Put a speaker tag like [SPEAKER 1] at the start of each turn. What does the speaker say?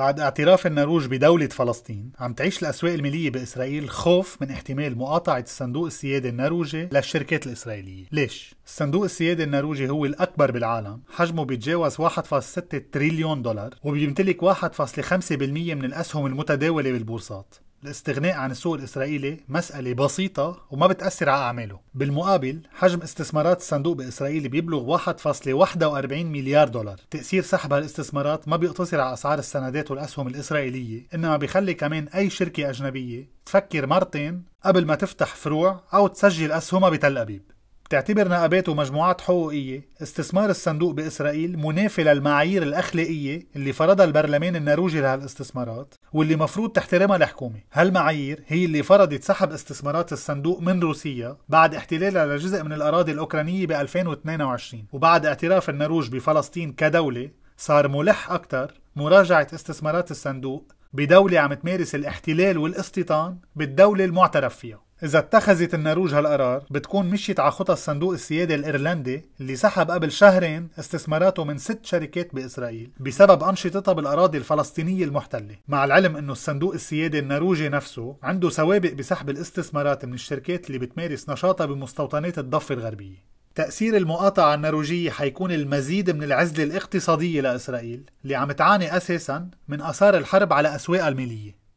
[SPEAKER 1] بعد اعتراف النرويج بدولة فلسطين عم تعيش الأسواق المالية بإسرائيل خوف من احتمال مقاطعة الصندوق السيادي النرويجي للشركات الإسرائيلية ليش؟ الصندوق السيادي النرويجي هو الأكبر بالعالم حجمه بيتجاوز 1.6 تريليون دولار وبيمتلك 1.5% من الأسهم المتداولة بالبورصات الاستغناء عن السوق الإسرائيلي مسألة بسيطة وما بتأثر على أعماله بالمقابل حجم استثمارات الصندوق بإسرائيل بيبلغ 1.41 مليار دولار تأثير سحب هالاستثمارات ما بيقتصر على أسعار السندات والأسهم الإسرائيلية إنما بيخلي كمان أي شركة أجنبية تفكر مرتين قبل ما تفتح فروع أو تسجل أسهمها بتل أبيب بتعتبر نقابات ومجموعات حقوقية استثمار الصندوق بإسرائيل منافي للمعايير الأخلاقية اللي فرضها البرلمان النرويجي لهالاستثمارات واللي مفروض تحترمها الحكومة هالمعايير هي اللي فرضت سحب استثمارات الصندوق من روسيا بعد احتلالها لجزء من الأراضي الأوكرانية ب 2022 وبعد اعتراف النرويج بفلسطين كدولة صار ملح أكثر مراجعة استثمارات الصندوق بدولة عم تمارس الاحتلال والاستيطان بالدولة المعترف فيها إذا اتخذت النرويج هالقرار بتكون مشيت على خطى الصندوق السيادي الإيرلندي اللي سحب قبل شهرين استثماراته من ست شركات بإسرائيل بسبب أنشطتها بالأراضي الفلسطينية المحتلة مع العلم أنه الصندوق السيادي النرويجي نفسه عنده سوابق بسحب الاستثمارات من الشركات اللي بتمارس نشاطها بمستوطنات الضفة الغربية تأثير المقاطعة النرويجية حيكون المزيد من العزلة الاقتصادية لإسرائيل اللي عم تعاني أساسا من آثار الحرب على أسواقها المالية